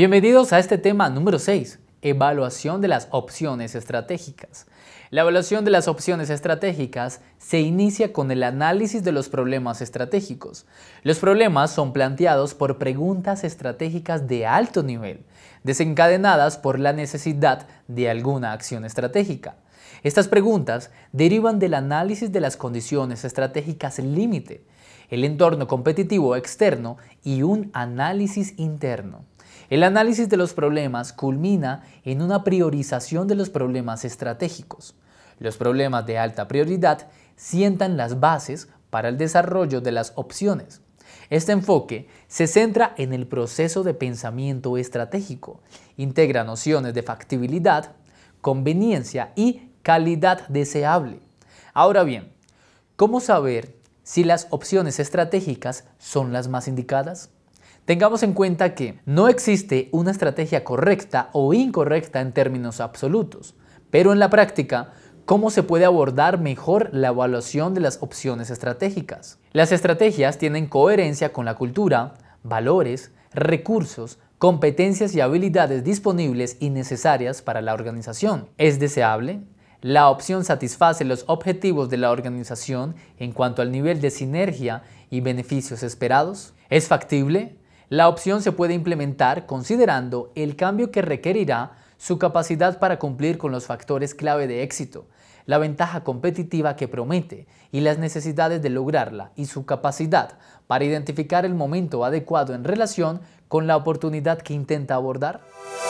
Bienvenidos a este tema número 6, evaluación de las opciones estratégicas. La evaluación de las opciones estratégicas se inicia con el análisis de los problemas estratégicos. Los problemas son planteados por preguntas estratégicas de alto nivel, desencadenadas por la necesidad de alguna acción estratégica. Estas preguntas derivan del análisis de las condiciones estratégicas límite, el entorno competitivo externo y un análisis interno. El análisis de los problemas culmina en una priorización de los problemas estratégicos. Los problemas de alta prioridad sientan las bases para el desarrollo de las opciones. Este enfoque se centra en el proceso de pensamiento estratégico, integra nociones de factibilidad, conveniencia y calidad deseable. Ahora bien, ¿cómo saber si las opciones estratégicas son las más indicadas? Tengamos en cuenta que no existe una estrategia correcta o incorrecta en términos absolutos, pero en la práctica, ¿cómo se puede abordar mejor la evaluación de las opciones estratégicas? Las estrategias tienen coherencia con la cultura, valores, recursos, competencias y habilidades disponibles y necesarias para la organización. ¿Es deseable? La opción satisface los objetivos de la organización en cuanto al nivel de sinergia y beneficios esperados. ¿Es factible? La opción se puede implementar considerando el cambio que requerirá su capacidad para cumplir con los factores clave de éxito, la ventaja competitiva que promete y las necesidades de lograrla y su capacidad para identificar el momento adecuado en relación con la oportunidad que intenta abordar?